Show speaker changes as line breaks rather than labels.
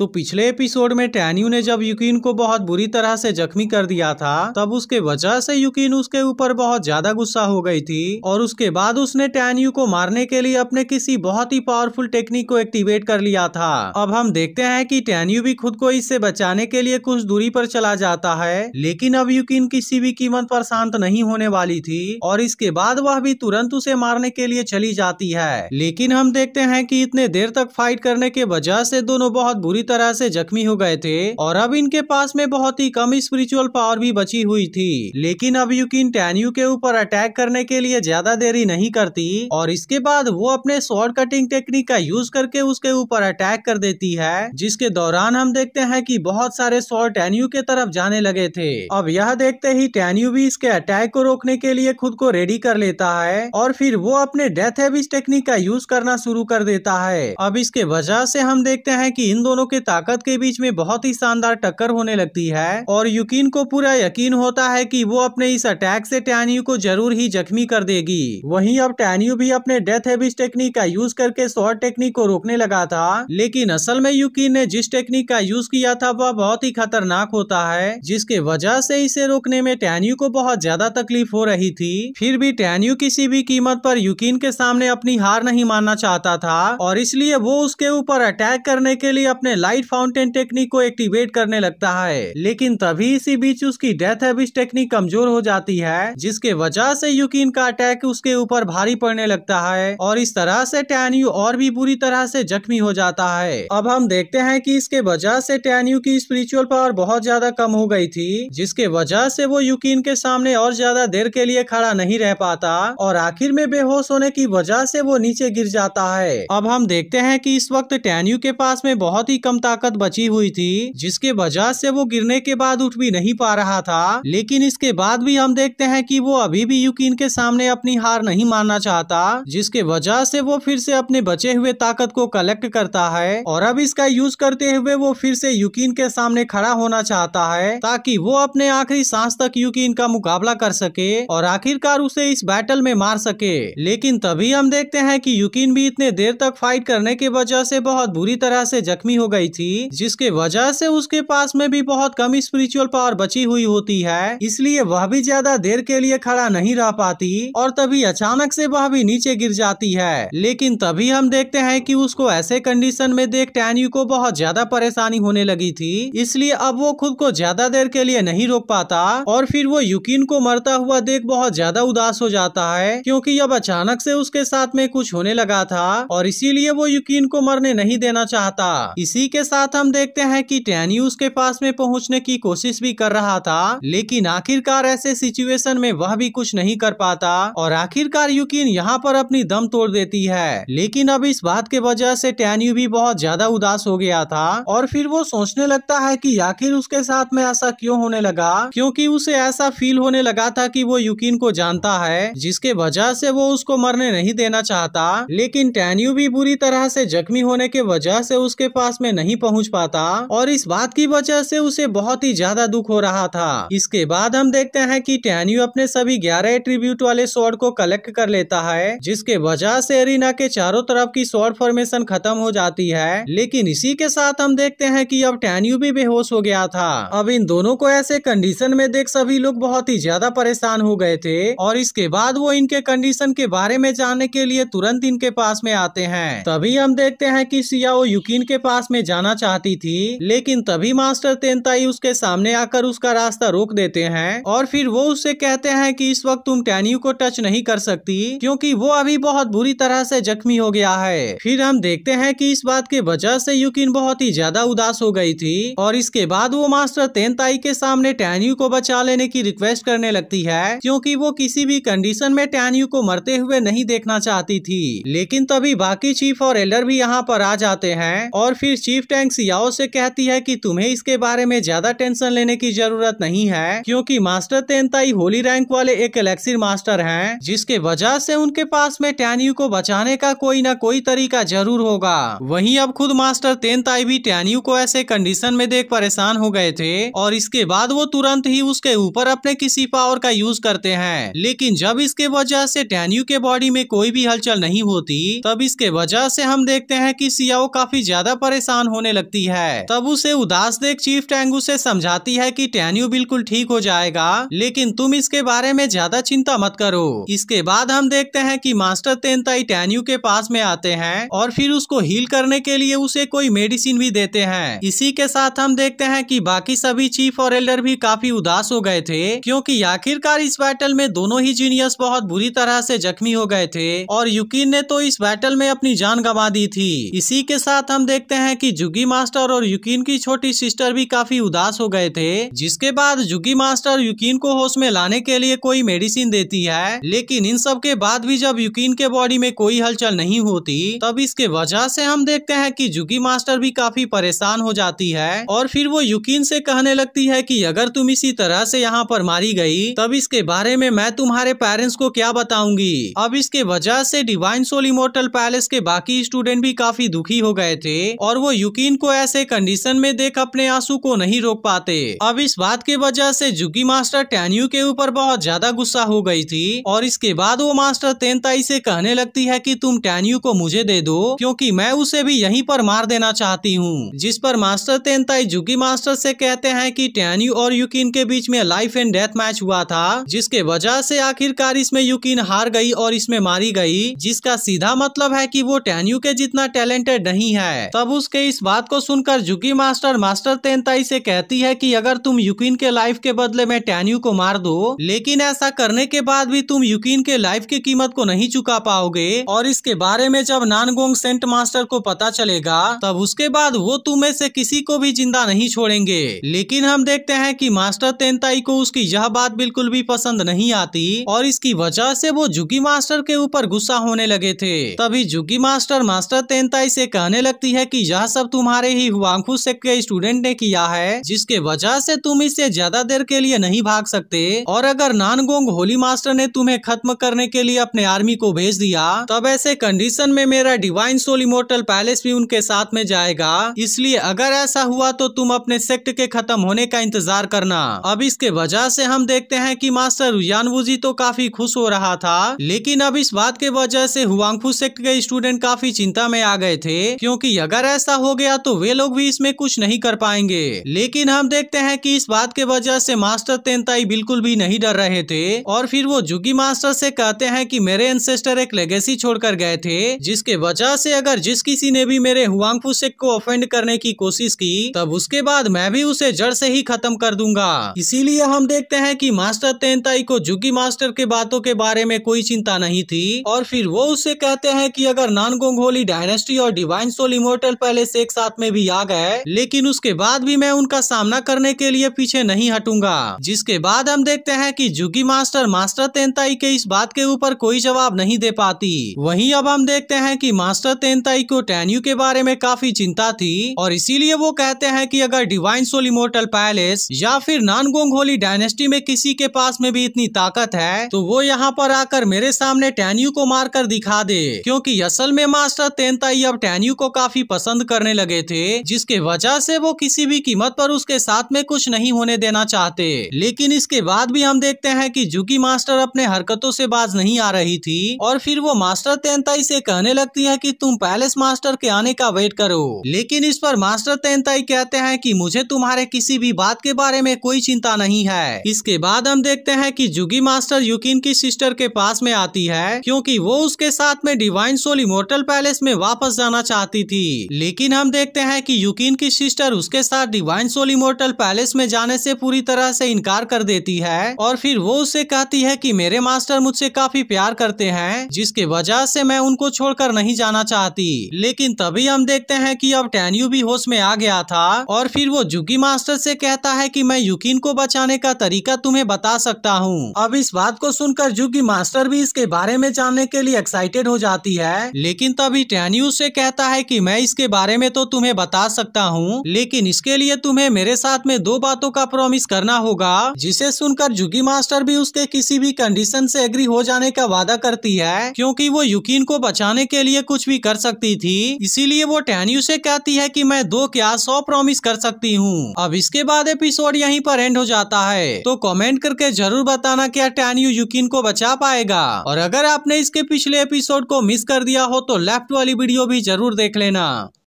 तो पिछले एपिसोड में टैन्यू ने जब यूकिन को बहुत बुरी तरह से जख्मी कर दिया था तब उसके वजह से यूकिन उसके ऊपर बहुत ज्यादा गुस्सा हो गई थी और उसके बाद उसने टैन्यू को मारने के लिए अपने किसी बहुत ही पावरफुल टेक्निक को एक्टिवेट कर लिया था अब हम देखते हैं कि टैन्यू भी खुद को इससे बचाने के लिए कुछ दूरी पर चला जाता है लेकिन अब युकिन किसी भी कीमत पर शांत नहीं होने वाली थी और इसके बाद वह भी तुरंत उसे मारने के लिए चली जाती है लेकिन हम देखते हैं की इतने देर तक फाइट करने के वजह से दोनों बहुत बुरी तरह से जख्मी हो गए थे और अब इनके पास में बहुत ही कम स्पिरिचुअल पावर भी बची हुई थी लेकिन अब युकिन टैन्यू के ऊपर अटैक करने के लिए ज्यादा देरी नहीं करती और इसके बाद वो अपने शॉर्ट कटिंग टेक्निक का यूज करके उसके ऊपर अटैक कर देती है जिसके दौरान हम देखते हैं कि बहुत सारे शॉर्ट टैन्यू के तरफ जाने लगे थे अब यह देखते ही टैन्यू भी इसके अटैक को रोकने के लिए खुद को रेडी कर लेता है और फिर वो अपने डेथ हैबिज टेक्निक का यूज करना शुरू कर देता है अब इसके वजह से हम देखते हैं कि इन दोनों के ताकत के बीच में बहुत ही शानदार टक्कर होने लगती है और यूकिन को पूरा यकीन होता है कि वो अपने इस अटैक से टैन्यू को जरूर ही जख्मी कर देगी वहीं अब टैन्यू भी अपने डेथ हेबिस टेक्निक का यूज करके शॉर्ट टेक्निक को रोकने लगा था लेकिन असल में यूकिन ने जिस टेक्निक का यूज किया था वह बहुत ही खतरनाक होता है जिसके वजह से इसे रोकने में टैन्यू को बहुत ज्यादा तकलीफ हो रही थी फिर भी टैन्यू किसी भी कीमत पर यूकिन के सामने अपनी हार नहीं मानना चाहता था और इसलिए वो उसके ऊपर अटैक करने के लिए अपने लाइट फाउंटेन टेक्निक को एक्टिवेट करने लगता है लेकिन तभी इसी बीच उसकी डेथ एबिस टेक्निक कमजोर हो जाती है जिसके वजह से यूकिन का अटैक उसके ऊपर भारी पड़ने लगता है और इस तरह से टैन्यू और भी बुरी तरह से जख्मी हो जाता है अब हम देखते हैं कि इसके वजह से टैन्यू की स्पिरिचुअल पावर बहुत ज्यादा कम हो गई थी जिसके वजह से वो यूकिन के सामने और ज्यादा देर के लिए खड़ा नहीं रह पाता और आखिर में बेहोश होने की वजह से वो नीचे गिर जाता है अब हम देखते हैं कि इस वक्त टैन्यू के पास में बहुत ही कम ताकत बची हुई थी जिसके वजह से वो गिरने के बाद उठ भी नहीं पा रहा था लेकिन इसके बाद भी हम देखते हैं कि वो अभी भी यूकिन के सामने अपनी हार नहीं मानना चाहता जिसके वजह से वो फिर से अपने बचे हुए ताकत को कलेक्ट करता है और अब इसका यूज करते हुए वो फिर से यूकिन के सामने खड़ा होना चाहता है ताकि वो अपने आखिरी सांस तक यूकिन का मुकाबला कर सके और आखिरकार उसे इस बैटल में मार सके लेकिन तभी हम देखते हैं कि यूकिन भी इतने देर तक फाइट करने की वजह से बहुत बुरी तरह से जख्मी हो गई गई थी जिसके वजह से उसके पास में भी बहुत कम स्पिरिचुअल पावर बची हुई होती है इसलिए वह भी ज्यादा देर के लिए खड़ा नहीं रह पाती और तभी अचानक से वह भी नीचे गिर जाती है लेकिन तभी हम देखते हैं कि उसको ऐसे कंडीशन में देख टैन्यू को बहुत ज्यादा परेशानी होने लगी थी इसलिए अब वो खुद को ज्यादा देर के लिए नहीं रोक पाता और फिर वो युकिन को मरता हुआ देख बहुत ज्यादा उदास हो जाता है क्योंकि अब अचानक से उसके साथ में कुछ होने लगा था और इसीलिए वो युकिन को मरने नहीं देना चाहता इसी के साथ हम देखते हैं कि टैनी उसके पास में पहुंचने की कोशिश भी कर रहा था लेकिन आखिरकार ऐसे सिचुएशन में वह भी कुछ नहीं कर पाता और आखिरकार यूकिन यहाँ पर अपनी दम तोड़ देती है लेकिन अब इस बात के वजह से टैन्यू भी बहुत ज्यादा उदास हो गया था और फिर वो सोचने लगता है की आखिर उसके साथ में ऐसा क्यों होने लगा क्यूँकी उसे ऐसा फील होने लगा था की वो युकिन को जानता है जिसके वजह से वो उसको मरने नहीं देना चाहता लेकिन टैन्यू भी बुरी तरह से जख्मी होने के वजह से उसके पास में नहीं पहुंच पाता और इस बात की वजह से उसे बहुत ही ज्यादा दुख हो रहा था इसके बाद हम देखते हैं कि टैन्यू अपने सभी ग्यारह एट्रीब्यूट वाले स्वॉर्ड को कलेक्ट कर लेता है जिसके वजह से एरिना के चारों तरफ की स्वॉर्ड फॉर्मेशन खत्म हो जाती है लेकिन इसी के साथ हम देखते हैं की अब टैन्यू भी बेहोश हो गया था अब इन दोनों को ऐसे कंडीशन में देख सभी लोग बहुत ही ज्यादा परेशान हो गए थे और इसके बाद वो इनके कंडीशन के बारे में जानने के लिए तुरंत इनके पास में आते हैं तभी हम देखते हैं कि सियाओ युकिन के पास में जाना चाहती थी लेकिन तभी मास्टर तेनताई उसके सामने आकर उसका रास्ता रोक देते हैं और फिर वो उससे कहते हैं कि इस वक्त तुम टैन्यू को टच नहीं कर सकती क्योंकि वो अभी बहुत बुरी तरह से जख्मी हो गया है फिर हम देखते हैं कि इस बात के वजह से यूकिन बहुत ही ज्यादा उदास हो गई थी और इसके बाद वो मास्टर तेनताई के सामने टैन्यू को बचा लेने की रिक्वेस्ट करने लगती है क्योंकि वो किसी भी कंडीशन में टैन्यू को मरते हुए नहीं देखना चाहती थी लेकिन तभी बाकी चीफ और एल्डर भी यहाँ पर आ जाते हैं और फिर चीफ शिप टैंक सियाओ से कहती है कि तुम्हें इसके बारे में ज्यादा टेंशन लेने की जरूरत नहीं है क्योंकि मास्टर तेनताई होली रैंक वाले एक एलेक्सी मास्टर हैं जिसके वजह से उनके पास में टैन्यू को बचाने का कोई न कोई तरीका जरूर होगा वहीं अब खुद मास्टर तेनताई भी टैन्यू को ऐसे कंडीशन में देख परेशान हो गए थे और इसके बाद वो तुरंत ही उसके ऊपर अपने किसी पावर का यूज करते हैं लेकिन जब इसके वजह से टैन्यू के बॉडी में कोई भी हलचल नहीं होती तब इसके वजह से हम देखते हैं कि सियाओ काफी ज्यादा परेशान होने लगती है तब उसे उदास देख चीफ टेंगू ऐसी समझाती है कि टैन्यू बिल्कुल ठीक हो जाएगा लेकिन तुम इसके बारे में ज्यादा चिंता मत करो इसके बाद हम देखते हैं कि मास्टर तेनताई टैन्यू के पास में आते हैं और फिर उसको हील करने के लिए उसे कोई मेडिसिन भी देते हैं इसी के साथ हम देखते हैं कि बाकी सभी चीफ और एल्डर भी काफी उदास हो गए थे क्योंकि आखिरकार इस बैटल में दोनों ही जीनियस बहुत बुरी तरह से जख्मी हो गए थे और युकीन ने तो इस बैटल में अपनी जान गंवा दी थी इसी के साथ हम देखते हैं कि की जुगी मास्टर और युकीन की छोटी सिस्टर भी काफी उदास हो गए थे जिसके बाद जुगी मास्टर युकीन को होश में लाने के लिए कोई मेडिसिन देती है लेकिन इन सब के बाद भी जब युकीन के बॉडी में कोई हलचल नहीं होती तब इसके वजह से हम देखते हैं कि जुगी मास्टर भी काफी परेशान हो जाती है और फिर वो युकीन से कहने लगती है कि अगर तुम इसी तरह से यहाँ पर मारी गई तब इसके बारे में मैं तुम्हारे पेरेंट्स को क्या बताऊंगी अब इसके वजह से डिवाइन सोल इमोटल पैलेस के बाकी स्टूडेंट भी काफी दुखी हो गए थे और वो यूकिन को ऐसे कंडीशन में देख अपने आंसू को नहीं रोक पाते अब इस बात की वजह से जुकी मास्टर टैन्यू के ऊपर बहुत ज्यादा गुस्सा हो गई थी और इसके बाद वो मास्टर तेनताई से कहने लगती है कि तुम टैन्यू को मुझे दे दो क्योंकि मैं उसे भी यहीं पर मार देना चाहती हूँ जिस पर मास्टर तेनताई जुकी मास्टर से कहते हैं कि टैन्यू और यूकिन के बीच में लाइफ एंड डेथ मैच हुआ था जिसके वजह से आखिरकार इसमें यूकिन हार गई और इसमें मारी गई जिसका सीधा मतलब है कि वो टैन्यू के जितना टैलेंटेड नहीं है तब उसके इस बात को सुनकर जुकी मास्टर मास्टर तेनताई से कहती है कि अगर तुम यूकिन के लाइफ के बदले में टैन्यू को मार दो लेकिन ऐसा करने के बाद भी तुम यूकिन के लाइफ की कीमत को नहीं चुका पाओगे और इसके बारे में जब नानगोंग सेंट मास्टर को पता चलेगा तब उसके बाद वो तुम्हे से किसी को भी जिंदा नहीं छोड़ेंगे लेकिन हम देखते हैं कि मास्टर तेनताई को उसकी यह बात बिल्कुल भी पसंद नहीं आती और इसकी वजह से वो जुगी मास्टर के ऊपर गुस्सा होने लगे थे तभी जुगी मास्टर मास्टर तेनताई से कहने लगती है कि यह सब सब तुम्हारे ही हुआंगफू से के स्टूडेंट ने किया है जिसके वजह से तुम इससे ज्यादा देर के लिए नहीं भाग सकते और अगर नानगोंग होली मास्टर ने तुम्हें खत्म करने के लिए अपने आर्मी को भेज दिया तब ऐसे कंडीशन में मेरा डिवाइन सोल इमोटल पैलेस भी उनके साथ में जाएगा इसलिए अगर ऐसा हुआ तो तुम अपने सेक्ट के खत्म होने का इंतजार करना अब इसके वजह से हम देखते हैं की मास्टर रुजानवूजी तो काफी खुश हो रहा था लेकिन अब इस बात के वजह से हुआंगफू सेक्ट के स्टूडेंट काफी चिंता में आ गए थे क्यूँकी अगर ऐसा हो हो गया तो वे लोग भी इसमें कुछ नहीं कर पाएंगे लेकिन हम देखते हैं कि इस बात के वजह से मास्टर तेंताई बिल्कुल भी नहीं डर रहे थे और फिर वो जुगी मास्टर से कहते हैं कि मेरे एंसेस्टर एक लेगेसी छोड़कर गए थे जिसके वजह से अगर जिस किसी ने भी मेरे हुआंग सेक को ऑफेंड करने की कोशिश की तब उसके बाद मैं भी उसे जड़ से ही खत्म कर दूंगा इसीलिए हम देखते हैं कि मास्टर तेंताई को जुगी मास्टर के बातों के बारे में कोई चिंता नहीं थी और फिर वो उससे कहते हैं कि अगर नान गोंगोली डायनेस्टी और डिवाइन सोल इमोर्टल पहले से एक साथ में भी आ गए लेकिन उसके बाद भी मैं उनका सामना करने के लिए पीछे नहीं हटूंगा जिसके बाद हम देखते हैं कि जुगी मास्टर मास्टर तेनताई के इस बात के ऊपर कोई जवाब नहीं दे पाती वही अब हम देखते हैं की मास्टर तेनताई को टैन्यू के बारे में काफी चिंता थी और इसीलिए वो कहते हैं की अगर डिवाइन सोल मोर्टल पैलेस या फिर नानगोंग होली डायनेस्टी में किसी के पास में भी इतनी ताकत है तो वो यहाँ पर आकर मेरे सामने टैन्यू को मारकर दिखा दे क्योंकि असल में मास्टर तेनताई अब टैन्यू को काफी पसंद करने करने लगे थे जिसके वजह से वो किसी भी कीमत पर उसके साथ में कुछ नहीं होने देना चाहते लेकिन इसके बाद भी हम देखते हैं कि जुकी मास्टर अपने हरकतों से बाज नहीं आ रही थी और फिर वो मास्टर तेंताई से कहने लगती है की तुम पैलेस मास्टर के आने का वेट करो लेकिन इस पर मास्टर तेंताई कहते हैं की मुझे तुम्हारे किसी भी बात के बारे में कोई चिंता नहीं है इसके बाद हम देखते हैं की जुगी मास्टर युकिन की सिस्टर के पास में आती है क्योंकि वो उसके साथ में डिवाइन सोल इमोर्टल पैलेस में वापस जाना चाहती थी लेकिन हम देखते हैं कि यूकिन की सिस्टर उसके साथ डिवाइन सोली मोर्टल पैलेस में जाने से पूरी तरह से इनकार कर देती है और फिर वो उससे कहती है कि मेरे मास्टर मुझसे काफी प्यार करते हैं जिसके वजह से मैं उनको छोड़कर नहीं जाना चाहती लेकिन तभी हम देखते हैं कि अब टैन्यू भी होश में आ गया था और फिर वो जुकी मास्टर से कहता है कि मैं यूकिन को बचाने का तरीका तुम्हें बता सकता हूँ अब इस बात को सुनकर जुकी मास्टर भी इसके बारे में जानने के लिए एक्साइटेड हो जाती है लेकिन तभी टैन्यू से कहता है की मैं इसके बारे में तो तुम्हें बता सकता हूँ लेकिन इसके लिए तुम्हें मेरे साथ में दो बातों का प्रॉमिस करना होगा जिसे सुनकर जुगी मास्टर भी उसके किसी भी कंडीशन से एग्री हो जाने का वादा करती है क्योंकि वो युकीन को बचाने के लिए कुछ भी कर सकती थी इसीलिए वो टहनियू से कहती है कि मैं दो क्या सौ प्रॉमिस कर सकती हूँ अब इसके बाद एपिसोड यहीं पर एंड हो जाता है तो कमेंट करके जरूर बताना क्या टहनियू युकीन को बचा पाएगा और अगर आपने इसके पिछले एपिसोड को मिस कर दिया हो तो लेफ्ट वाली वीडियो भी जरूर देख लेना